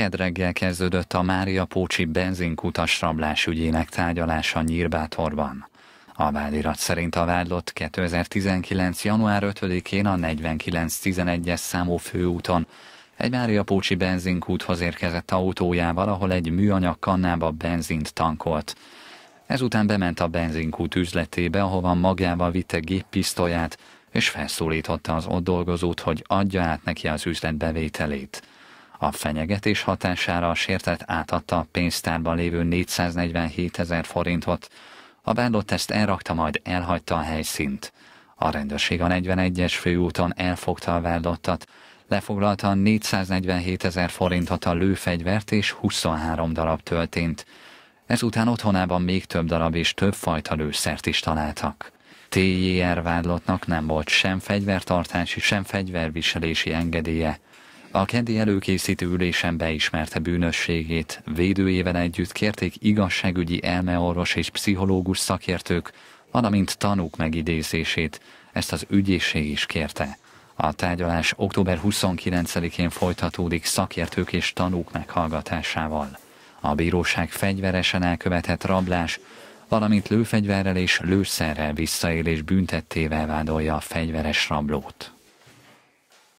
Kedreggel kezdődött a Mária Pócsi benzinkutas rablás ügyének tárgyalása Nyírbátorban. A vádirat szerint a vádlott 2019. január 5-én a 4911-es számú főúton egy Mária Pócsi benzinkúthoz érkezett autójával, ahol egy műanyag kannába benzint tankolt. Ezután bement a benzinkút üzletébe, ahova magával vitte géppisztolyát, és felszólította az ott dolgozót, hogy adja át neki az üzlet bevételét. A fenyegetés hatására a sértett átadta a pénztárban lévő 447 ezer forintot. A bádott ezt elrakta, majd elhagyta a helyszínt. A rendőrség a 41-es főúton elfogta a vádlottat, lefoglalta a 447 ezer forintot a lőfegyvert és 23 darab töltént. Ezután otthonában még több darab és több fajta lőszert is találtak. TJR vádlottnak nem volt sem fegyvertartási, sem fegyverviselési engedélye. A keddi előkészítő ülésen beismerte bűnösségét, védőjével együtt kérték igazságügyi elmeorvos és pszichológus szakértők, valamint tanúk megidézését, ezt az ügyészség is kérte. A tárgyalás október 29-én folytatódik szakértők és tanúk meghallgatásával. A bíróság fegyveresen elkövetett rablás, valamint lőfegyverrel és lőszerrel visszaélés büntettével vádolja a fegyveres rablót.